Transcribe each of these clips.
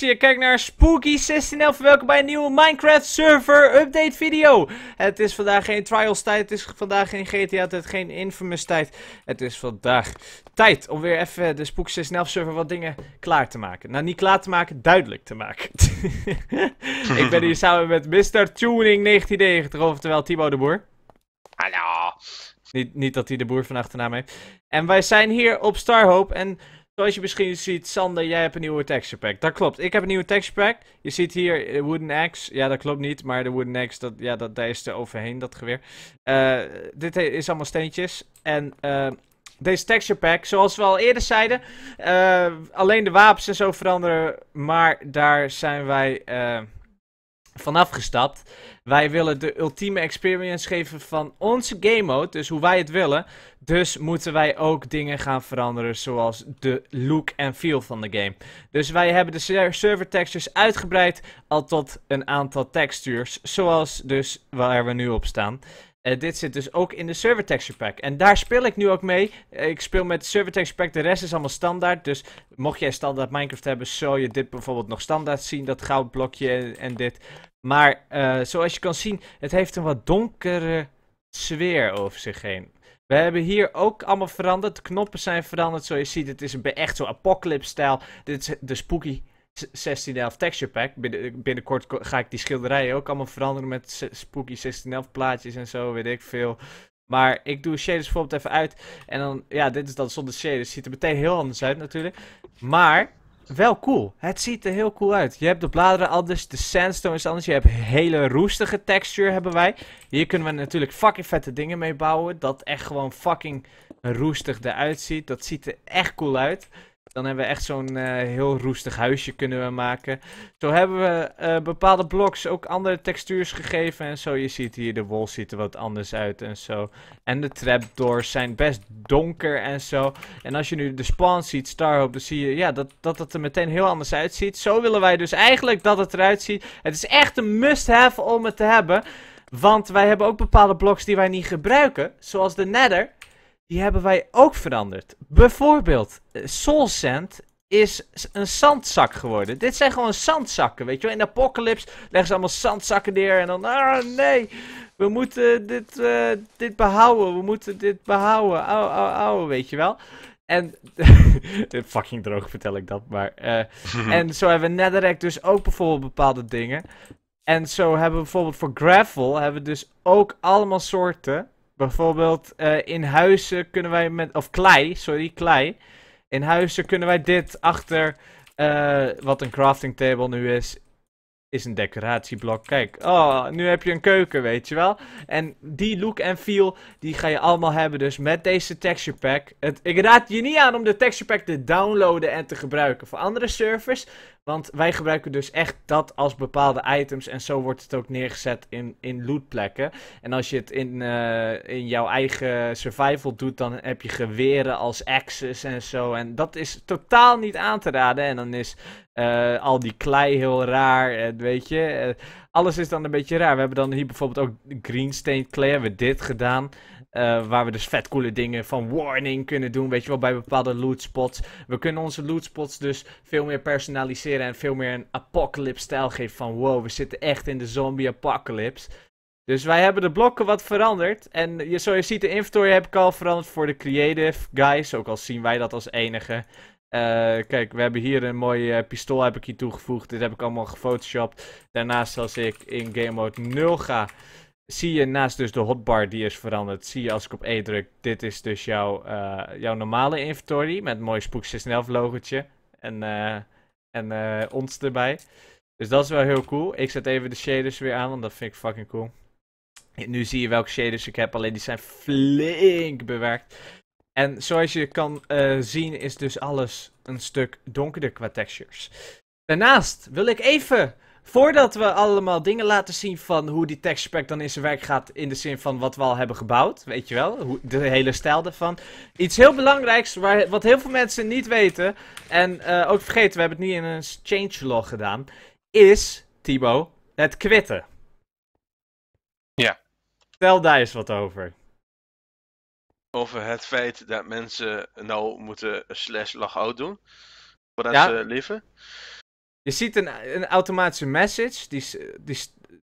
Je kijkt naar Spooky1611, welkom bij een nieuwe Minecraft server update video. Het is vandaag geen trials tijd, het is vandaag geen GTA tijd, geen infamous tijd. Het is vandaag tijd om weer even de spooky 1611 server wat dingen klaar te maken. Nou, niet klaar te maken, duidelijk te maken. Ik ben hier samen met Mr. Tuning1990, oftewel Timo de Boer. Hallo. Niet, niet dat hij de boer van achternaam heeft. En wij zijn hier op Starhope en... Zoals je misschien ziet, Sander, jij hebt een nieuwe texture pack. Dat klopt. Ik heb een nieuwe texture pack. Je ziet hier eh, Wooden Axe. Ja, dat klopt niet. Maar de Wooden Axe, dat, ja, dat, daar is er overheen, dat geweer. Eh, dit is allemaal steentjes. En eh, deze texture pack, zoals we al eerder zeiden... alleen de wapens en zo veranderen. Maar daar zijn wij vanaf gestapt. Wij willen de ultieme experience geven van onze game mode, dus hoe wij het willen. Dus moeten wij ook dingen gaan veranderen zoals de look en feel van de game. Dus wij hebben de server textures uitgebreid al tot een aantal textures, zoals dus waar we nu op staan. Eh, dit zit dus ook in de Server Texture Pack. En daar speel ik nu ook mee. Eh, ik speel met de Server Texture Pack. De rest is allemaal standaard. Dus mocht jij standaard Minecraft hebben, zou je dit bijvoorbeeld nog standaard zien. Dat goudblokje en, en dit. Maar eh, zoals je kan zien, het heeft een wat donkere sfeer over zich heen. We hebben hier ook allemaal veranderd. De knoppen zijn veranderd. Zoals je ziet, het is een, echt zo apocalypse-stijl. Dit is de spooky 1611 texture pack. binnenkort ga ik die schilderijen ook allemaal veranderen met spooky 1611 plaatjes en zo, weet ik veel. Maar ik doe shaders bijvoorbeeld even uit. En dan, ja, dit is dan zonder shaders. Ziet er meteen heel anders uit natuurlijk. Maar wel cool. Het ziet er heel cool uit. Je hebt de bladeren anders, de sandstone is anders. Je hebt hele roestige texture hebben wij. Hier kunnen we natuurlijk fucking vette dingen mee bouwen. Dat echt gewoon fucking roestig eruit ziet. Dat ziet er echt cool uit. Dan hebben we echt zo'n eh, heel roestig huisje kunnen we maken. Zo hebben we eh, bepaalde bloks ook andere textuurs gegeven en zo. Je ziet hier de wol ziet er wat anders uit en zo. En de trapdoors zijn best donker en zo. En als je nu de spawn ziet, Starhop, dan zie je ja, dat, dat het er meteen heel anders uitziet. Zo willen wij dus eigenlijk dat het eruit ziet. Het is echt een must-have om het te hebben. Want wij hebben ook bepaalde bloks die wij niet gebruiken. Zoals de nether die hebben wij ook veranderd. Bijvoorbeeld, eh, Soul Sand is een zandzak geworden. Dit zijn gewoon zandzakken, weet je wel. In Apocalypse leggen ze allemaal zandzakken neer en dan... Ah, nee, we moeten dit, eh, dit behouden, we moeten dit behouden. Au, au, au, weet je wel. En, fucking droog vertel ik dat, maar... Eh, en zo hebben we Netherrack dus ook bijvoorbeeld bepaalde dingen. En zo hebben we bijvoorbeeld voor gravel, hebben we dus ook allemaal soorten Bijvoorbeeld eh, in huizen kunnen wij met. Of klei, sorry, klei. In huizen kunnen wij dit achter. Eh, wat een crafting table nu is is een decoratieblok. Kijk, oh, nu heb je een keuken, weet je wel. En die look en feel, die ga je allemaal hebben dus met deze texture pack. ik raad je niet aan om de texture pack te downloaden en te gebruiken voor andere servers. Want wij gebruiken dus echt dat als bepaalde items. En zo wordt het ook neergezet in, in lootplekken. En als je het in, eh, in jouw eigen survival doet, dan heb je geweren als axes en zo. En dat is totaal niet aan te raden. En dan is eh, al die klei heel raar. En weet je, eh, alles is dan een beetje raar. We hebben dan hier bijvoorbeeld ook greenstein klei. Hebben we dit gedaan. Eh, waar we dus vet coole dingen van warning kunnen doen. Weet je wel, bij bepaalde loot spots. We kunnen onze loot spots dus veel meer personaliseren. En veel meer een apocalypse-stijl geven. Van wow, we zitten echt in de zombie-apocalypse. Dus wij hebben de blokken wat veranderd. En je, zoals je ziet, de inventory heb ik al veranderd voor de creative guys. Ook al zien wij dat als enige. Eh, kijk, we hebben hier een mooi eh, pistool heb ik hier toegevoegd. Dit heb ik allemaal gefotoshopt. Daarnaast als ik in game mode 0 ga, zie je naast dus de hotbar die is veranderd. Zie je als ik op E druk, dit is dus jouw, eh, jouw normale inventory. Met mooi spookjes en logotje. En, en ons erbij. Dus dat is wel heel cool. Ik zet even de shaders weer aan, want dat vind ik fucking cool. Nu zie je welke shaders ik heb, alleen die zijn flink bewerkt. En zoals je kan eh, zien is dus alles een stuk donkerder qua textures. Daarnaast wil ik even, voordat we allemaal dingen laten zien van hoe die texture pack dan in zijn werk gaat, in de zin van wat we al hebben gebouwd, weet je wel, hoe, de hele stijl ervan. Iets heel belangrijks, waar, wat heel veel mensen niet weten, en eh, ook vergeten, we hebben het niet in een changelog gedaan, is, Tibo, het kwitten. Ja. Tel daar eens wat over over het feit dat mensen nou moeten slash logout doen. Voordat ja. ze leven. Je ziet een, een automatische message. Die, die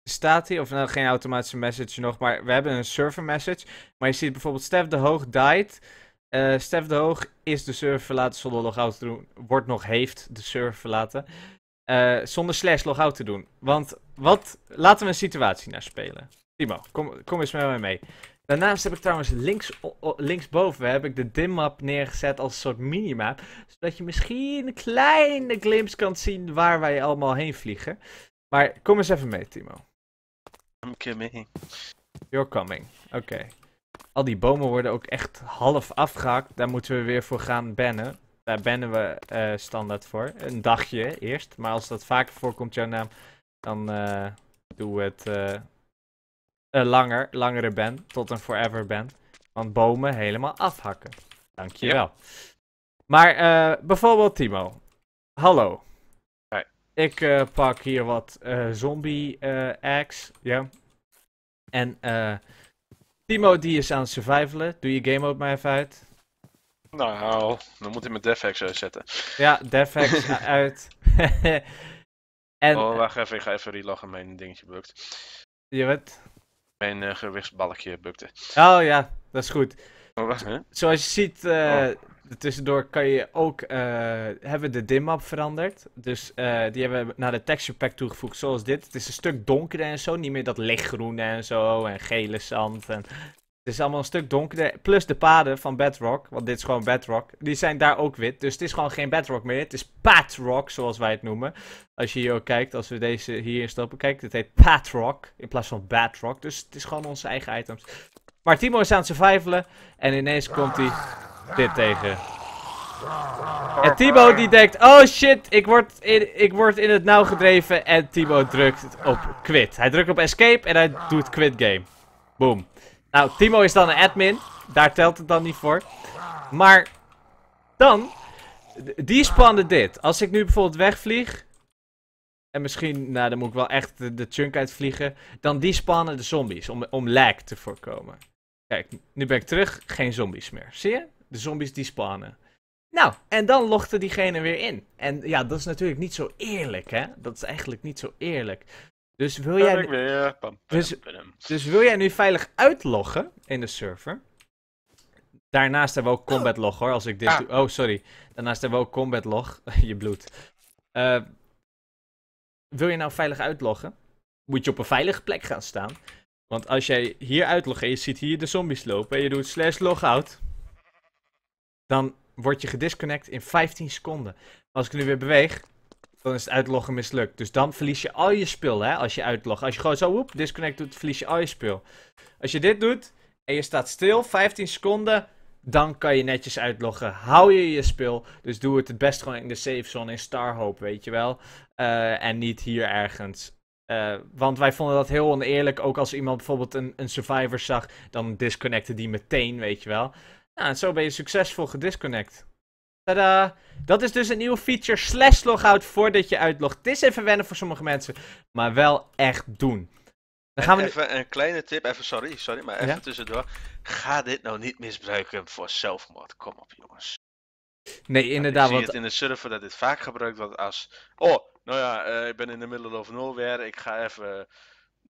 staat hier. Of nou, geen automatische message nog. Maar we hebben een server message. Maar je ziet bijvoorbeeld Stef de Hoog died. Uh, Stef de Hoog is de server verlaten zonder logout te doen. Wordt nog heeft de server verlaten. Eh, zonder slash logout te doen. Want wat, laten we een situatie naar spelen. Timo, kom, kom eens met mij mee. Daarnaast heb ik trouwens links linksboven heb ik de dimmap neergezet als een soort minimap. Zodat je misschien een kleine glimpse kan zien waar wij allemaal heen vliegen. Maar kom eens even mee, Timo. I'm coming. You're coming. Oké. Al die bomen worden ook echt half afgehakt. Daar moeten we weer voor gaan bannen. Daar bannen we eh, standaard voor. Een dagje eerst. Maar als dat vaker voorkomt, jouw naam, dan uh, doen we het eh, langer. Langere ban. Tot een forever ban. Want bomen helemaal afhakken. Dankjewel. Maar uh, bijvoorbeeld Timo. Hallo. Ik eh, pak hier wat eh, zombie eggs. Ja. En eh. Timo die is aan het survivalen. Doe je game mode maar even uit. Nou, dan moet ik mijn DevX uitzetten. Ja, defex uit. en, oh, wacht even. Ik ga even reloggen. Mijn dingetje bukt. Je weet. Mijn gewichtsbalkje bukte. Oh ja, dat is goed. Oh, wacht, hè? Zoals je ziet, eh, oh. tussendoor kan je ook, eh, hebben we de dimmap veranderd. Dus eh, die hebben we naar de texture pack toegevoegd, zoals dit. Het is een stuk donkerder en zo, niet meer dat lichtgroene en zo en gele zand. En... Het is allemaal een stuk donkerder. Plus de paden van Bedrock, want dit is gewoon Bedrock. Die zijn daar ook wit, dus het is gewoon geen Bedrock meer. Het is Patrock, zoals wij het noemen. Als je hier ook kijkt, als we deze hier stoppen. kijk, Het heet Patrock in plaats van Badrock. Dus het is gewoon onze eigen items. Maar Timo is aan het survivalen. En ineens komt hij dit tegen. En Timo die denkt, oh shit, ik word, in, ik word in het nauw gedreven. En Timo drukt op quit. Hij drukt op escape en hij doet quit game. Boom. Nou, Timo is dan een admin. Daar telt het dan niet voor. Maar dan, die spannen dit. Als ik nu bijvoorbeeld wegvlieg. En misschien, nou dan moet ik wel echt de, de chunk uitvliegen. Dan die spannen de zombies om, om lag te voorkomen. Kijk, nu ben ik terug. Geen zombies meer. Zie je? De zombies die spannen. Nou, en dan logde diegene weer in. En ja, dat is natuurlijk niet zo eerlijk, hè? Dat is eigenlijk niet zo eerlijk. Dus wil jij, nu... Eh, dus, dus wil jij nu veilig uitloggen in de server? Daarnaast hebben we ook combat log hoor, als ik dit doe. Oh, sorry. Daarnaast hebben we ook combat log. je bloed. Eh, wil je nou veilig uitloggen? Moet je op een veilige plek gaan staan. Want als jij hier uitlogt en je ziet hier de zombies lopen en je doet slash logout, dan word je gedisconnect in 15 seconden. Als ik nu weer beweeg, dan is het uitloggen mislukt. Dus dan verlies je al je spul, hè, als je uitlogt. Als je gewoon zo, woep, disconnect doet, verlies je al je spul. Als je dit doet en je staat stil, 15 seconden, dan kan je netjes uitloggen. Hou je je spul, dus doe het het best gewoon in de safe zone in Starhope, weet je wel. Eh, en niet hier ergens. Eh, want wij vonden dat heel oneerlijk. Ook als iemand bijvoorbeeld een, een survivor zag, dan disconnecte die meteen, weet je wel. Nou, en zo ben je succesvol gedisconnect. Tada! Dat is dus een nieuwe feature slash logout voordat je uitlogt. Het is even wennen voor sommige mensen, maar wel echt doen. Dan gaan we even een kleine tip, even sorry, sorry, maar even tussendoor. Ga dit nou niet misbruiken voor zelfmoord. Kom op, jongens. Nee, inderdaad. Ja, ik zie het in de server dat dit vaak gebruikt wordt als... Oh, nou ja, eh, ik ben in de middle of nowhere. Ik ga even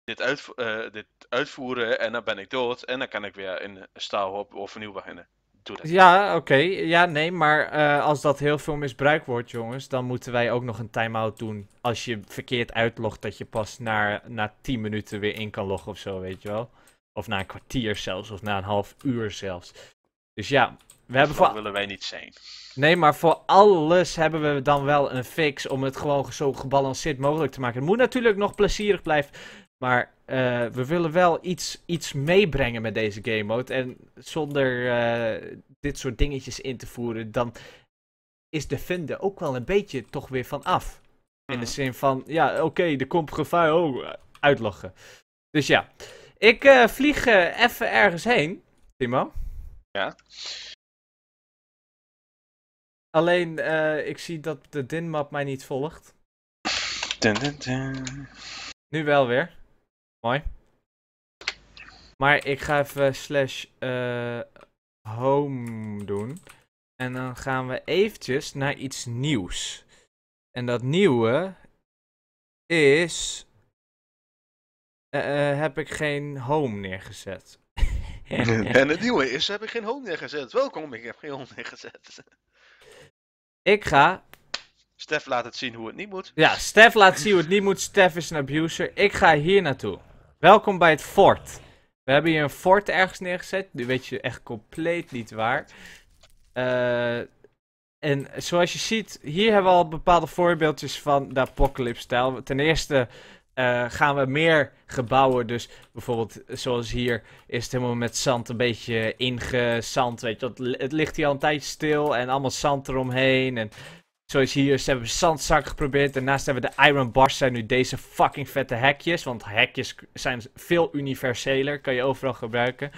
dit, uitvo eh, dit uitvoeren en dan ben ik dood. En dan kan ik weer in staal op of nieuw beginnen. Doe dat. Ja, oké. Ja, nee, maar eh, als dat heel veel misbruikt wordt, jongens, dan moeten wij ook nog een time-out doen. Als je verkeerd uitlogt, dat je pas na, na 10 minuten weer in kan loggen of zo, weet je wel. Of na een kwartier zelfs, of na een half uur zelfs. Dus ja, we hebben dus dat willen wij niet zijn. Nee, maar voor alles hebben we dan wel een fix om het gewoon zo gebalanceerd mogelijk te maken. Het moet natuurlijk nog plezierig blijven, maar eh, we willen wel iets, iets meebrengen met deze game mode. En zonder eh, dit soort dingetjes in te voeren, dan is de vinden ook wel een beetje toch weer van af. In de mhm. zin van, ja, oké, de er komt gevaar, oh, uitlachen. Dus ja, ik eh, vlieg even ergens heen, Timo. Ja. Alleen, eh, ik zie dat de DIN-map mij niet volgt. Dun, dun, dun. Nu wel weer. Mooi. Maar ik ga even slash eh, home doen. En dan gaan we eventjes naar iets nieuws. En dat nieuwe is... Eh, heb ik geen home neergezet. en het nieuwe is, heb ik geen hond neergezet. Welkom, ik heb geen hond neergezet. Ik ga... Stef laat het zien hoe het niet moet. Ja, Stef laat zien hoe het niet moet. Stef is een abuser. Ik ga hier naartoe. Welkom bij het fort. We hebben hier een fort ergens neergezet. Nu weet je echt compleet niet waar. Eh, en zoals je ziet, hier hebben we al bepaalde voorbeeldjes van de apocalypse-stijl. Ten eerste eh, gaan we meer gebouwen. Dus bijvoorbeeld, zoals hier, is het helemaal met zand een beetje ingezand. Weet je, het, het ligt hier al een tijdje stil en allemaal zand eromheen. En zoals hier, ze hebben zandzak geprobeerd. Daarnaast hebben we de Iron Bars, zijn nu deze fucking vette hekjes. Want hekjes zijn veel universeler, kan je overal gebruiken.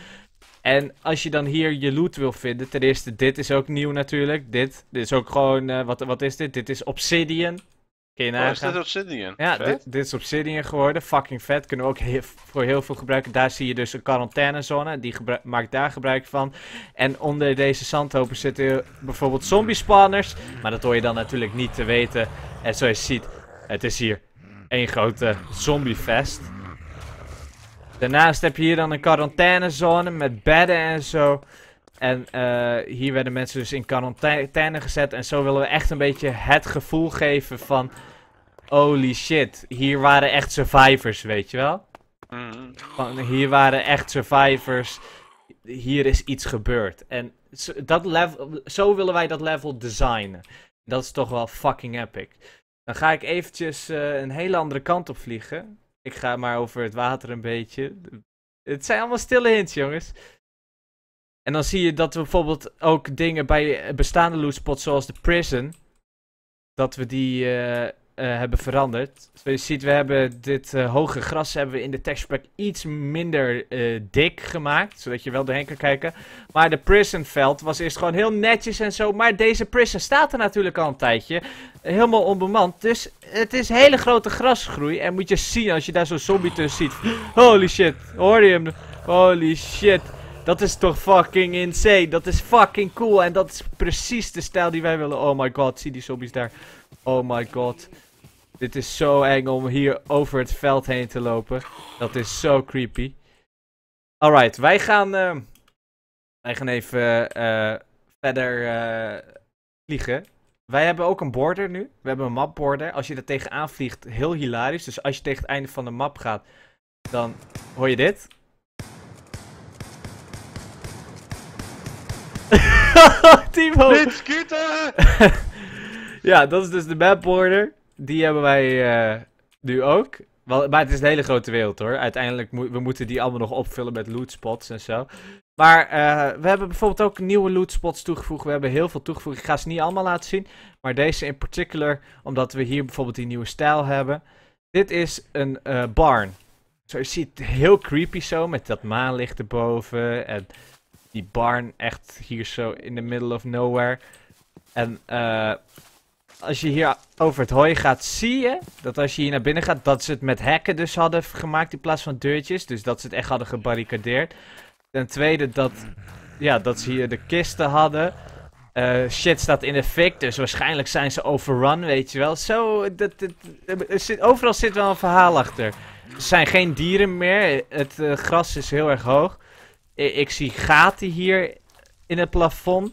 En als je dan hier je loot wil vinden, ten eerste, dit is ook nieuw natuurlijk. Dit, dit is ook gewoon, eh, wat, wat is dit? Dit is obsidian. Kun je is dit Obsidian? Ja, dit, is Obsidian geworden. Fucking vet. Kunnen we ook voor heel veel gebruiken. Daar zie je dus een quarantainezone. Die maakt daar gebruik van. En onder deze zandhopen zitten bijvoorbeeld zombie spawners. Maar dat hoor je dan natuurlijk niet te weten. En zoals je ziet, het is hier één grote zombiefest. Daarnaast heb je hier dan een quarantainezone met bedden en zo. En eh, hier werden mensen dus in quarantaine gezet. En zo willen we echt een beetje het gevoel geven van... Holy shit, hier waren echt survivors, weet je wel? Mm-hmm. hier waren echt survivors. Hier is iets gebeurd. En dat level, zo willen wij dat level designen. Dat is toch wel fucking epic. Dan ga ik eventjes eh, een hele andere kant op vliegen. Ik ga maar over het water een beetje. Het zijn allemaal stille hints, jongens. En dan zie je dat we bijvoorbeeld ook dingen bij bestaande loot spots zoals de prison. Dat we die eh, eh, hebben veranderd. Dus je ziet, we hebben dit eh, hoge gras hebben we in de texture pack iets minder dik gemaakt. Zodat je wel doorheen kan kijken. Maar de prison veld was eerst gewoon heel netjes en zo. Maar deze prison staat er natuurlijk al een tijdje. Helemaal onbemand. Dus het is hele grote grasgroei. En moet je zien als je daar zo'n zombie tussen ziet. Holy shit. Hoor je hem? Holy shit. Dat is toch fucking insane. Dat is fucking cool. En dat is precies de stijl die wij willen. Oh my god, zie die zombies daar. Oh my god. Dit is zo eng om hier over het veld heen te lopen. Dat is zo creepy. Alright, wij gaan... Uh, wij gaan even eh, verder eh, vliegen. Wij hebben ook een border nu. We hebben een mapborder. Als je er tegenaan vliegt, heel hilarisch. Dus als je tegen het einde van de map gaat, dan hoor je dit. Timo! Dit ja, dat is dus de map Die hebben wij eh, nu ook. Maar het is een hele grote wereld hoor. Uiteindelijk we moeten die allemaal nog opvullen met loot spots en zo. Maar eh, we hebben bijvoorbeeld ook nieuwe loot spots toegevoegd. We hebben heel veel toegevoegd. Ik ga ze niet allemaal laten zien. Maar deze in particular, omdat we hier bijvoorbeeld die nieuwe stijl hebben. Dit is een eh, barn. Zo, je ziet het heel creepy zo, met dat maanlicht erboven. En die barn echt hier zo in the middle of nowhere. En uh, als je hier over het hooi gaat, zie je dat als je hier naar binnen gaat, dat ze het met hekken dus hadden gemaakt in plaats van deurtjes. Dus dat ze het echt hadden gebarricadeerd. Ten tweede dat, ja, dat ze hier de kisten hadden. Uh, shit staat in de fik, dus waarschijnlijk zijn ze overrun, weet je wel. Zo, dat, dat overal zit wel een verhaal achter. Er zijn geen dieren meer, het eh, gras is heel erg hoog ik, zie gaten hier in het plafond.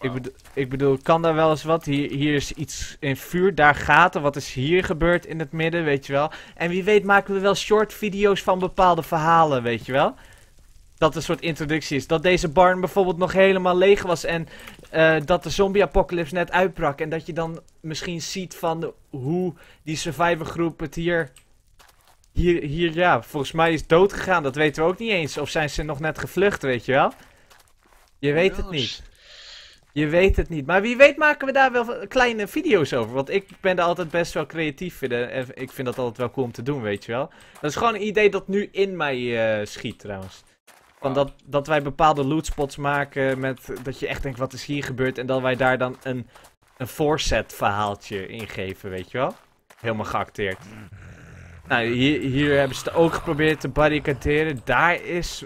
Ik, bedoel, ik bedoel, kan daar wel eens wat? Hier, hier is iets in vuur, daar gaten. Wat is hier gebeurd in het midden, weet je wel? En wie weet maken we wel short video's van bepaalde verhalen, weet je wel? Dat een soort introductie is. Dat deze barn bijvoorbeeld nog helemaal leeg was en eh, dat de zombie-apocalypse net uitbrak. En dat je dan misschien ziet van hoe die groep het hier hier, hier, ja, volgens mij is dood gegaan. Dat weten we ook niet eens. Of zijn ze nog net gevlucht, weet je wel? Je weet het niet. Je weet het niet. Maar wie weet maken we daar wel kleine video's over. Want ik ben er altijd best wel creatief in. En ik vind dat altijd wel cool om te doen, weet je wel. Dat is gewoon een idee dat nu in mij eh, schiet, trouwens. Van ah. dat, dat wij bepaalde lootspots maken met... Dat je echt denkt, wat is hier gebeurd? En dat wij daar dan een, een voorzet verhaaltje in geven, weet je wel. Helemaal geacteerd. Mm-hmm. Nou, hier, hebben ze ook geprobeerd te barricaderen. Daar is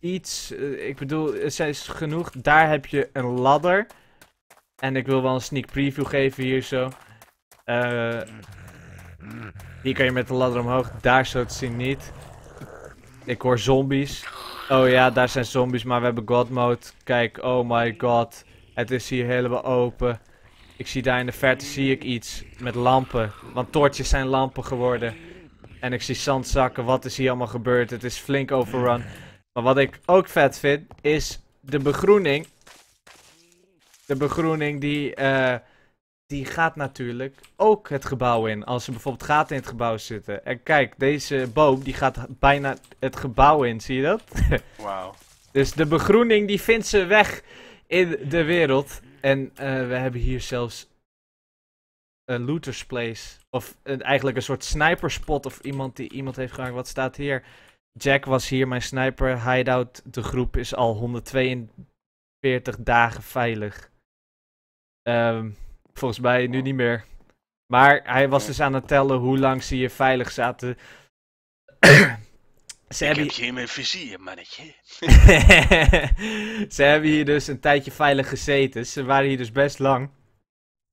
iets... Eh, ik bedoel, het is genoeg. Daar heb je een ladder. En ik wil wel een sneak preview geven hier zo. Uh, hier kan je met de ladder omhoog. Daar zo te zien niet. Ik hoor zombies. Oh ja, daar zijn zombies, maar we hebben god mode. Kijk, oh my god. Het is hier helemaal open. Ik zie daar in de verte zie ik iets met lampen. Want toortjes zijn lampen geworden. En ik zie zand zakken. Wat is hier allemaal gebeurd? Het is flink overrun. Maar wat ik ook vet vind, is de begroening. De begroening die, eh, die gaat natuurlijk ook het gebouw in. Als er bijvoorbeeld gaten in het gebouw zitten. En kijk, deze boom die gaat bijna het gebouw in. Zie je dat? Wauw. dus de begroening die vindt ze weg in de wereld. En eh, we hebben hier zelfs looter's place. Of een, eigenlijk een soort sniperspot of iemand die iemand heeft gemaakt. Wat staat hier? Jack was hier, mijn sniper hideout. De groep is al 142 dagen veilig. Ehm, volgens mij nu niet meer. Maar hij was dus aan het tellen hoe lang ze hier veilig zaten. ze Ik hebben... heb in mijn vizier, mannetje. ze hebben hier dus een tijdje veilig gezeten. Ze waren hier dus best lang.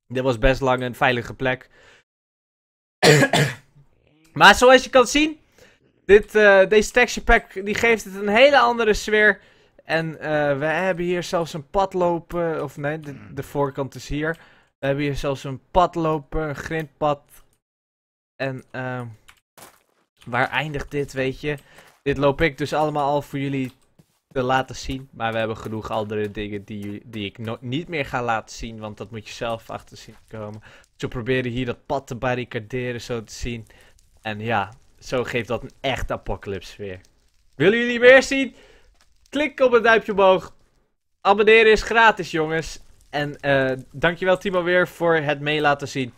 Dit was best lang een veilige plek. maar zoals je kan zien, dit, eh, deze texture pack die geeft het een hele andere sfeer. En uh, we hebben hier zelfs een pad lopen. Of nee, de, voorkant is hier. We hebben hier zelfs een pad lopen, een grindpad. En ehm, waar eindigt dit, weet je? Dit loop ik dus allemaal al voor jullie te laten zien. Maar we hebben genoeg andere dingen die, die ik niet meer ga laten zien. Want dat moet je zelf achter zien komen. Ze proberen hier dat pad te barricaderen, zo te zien. En ja, zo geeft dat een echt apocalypse weer. Willen jullie meer zien? Klik op het duimpje omhoog. Abonneren is gratis, jongens. En uh, dankjewel Timo weer voor het mee laten zien.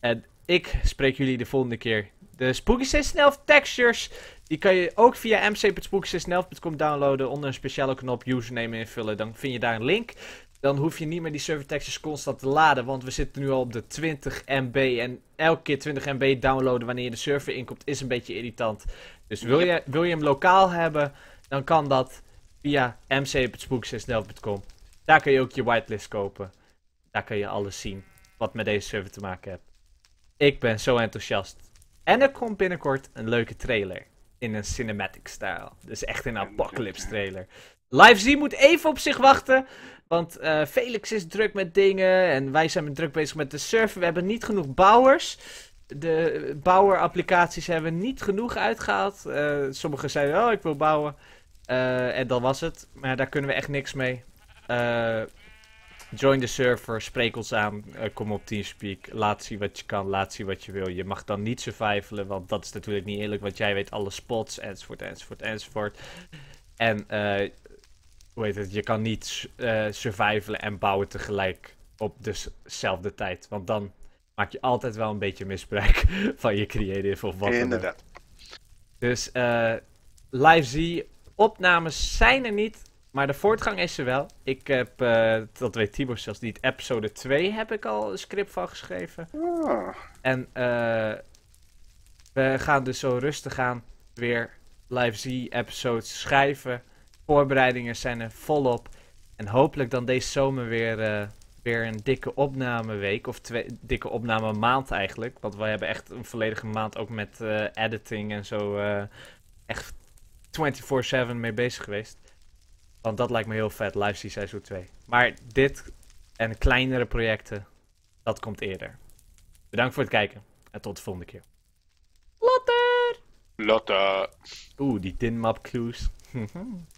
En ik spreek jullie de volgende keer. De Spooky Season snel Textures die kan je ook via mc.spooksisnelf.com downloaden. Onder een speciale knop username invullen. Dan vind je daar een link. Dan hoef je niet meer die servertekstjes constant te laden. Want we zitten nu al op de 20 MB. En elke keer 20 MB downloaden wanneer je de server inkomt is een beetje irritant. Dus wil je, wil je hem lokaal hebben, dan kan dat via mc.spooksisnelf.com. Daar kun je ook je whitelist kopen. Daar kun je alles zien wat met deze server te maken heeft. Ik ben zo enthousiast. En er komt binnenkort een leuke trailer in een cinematic stijl. Dus echt een apocalypse trailer. Live moet even op zich wachten. Want eh, Felix is druk met dingen. En wij zijn druk bezig met de server. We hebben niet genoeg bouwers. De bouwer applicaties hebben niet genoeg uitgehaald. Eh, sommigen zeiden, oh, ik wil bouwen. Eh, en dan was het. Maar daar kunnen we echt niks mee. Join de server, spreek ons aan, eh, kom op Teamspeak, laat zien wat je kan, laat zien wat je wil. Je mag dan niet survivalen, want dat is natuurlijk niet eerlijk, want jij weet alle spots, enzovoort, enzovoort, enzovoort. En, uh, hoe heet het, je kan niet uh, survivalen en bouwen tegelijk op dezelfde tijd, want dan maak je altijd wel een beetje misbruik van je creative of wat Inderdaad. Dan. Dus, live zie, opnames zijn er niet, maar de voortgang is er wel. Ik heb, eh, dat weet Tibor zelfs niet, episode 2 heb ik al een script van geschreven. Ah. En eh, we gaan dus zo rustig aan weer live z episodes schrijven. Voorbereidingen zijn er volop. En hopelijk dan deze zomer weer, eh, weer een dikke opnameweek. Of twee, dikke opname maand eigenlijk. Want we hebben echt een volledige maand ook met editing en zo echt 24-7 mee bezig geweest. Want dat lijkt me heel vet, Life Seizo Seizoen 2. Maar dit en kleinere projecten, dat komt eerder. Bedankt voor het kijken en tot de volgende keer. Later! Later! Oeh, die dinmap clues.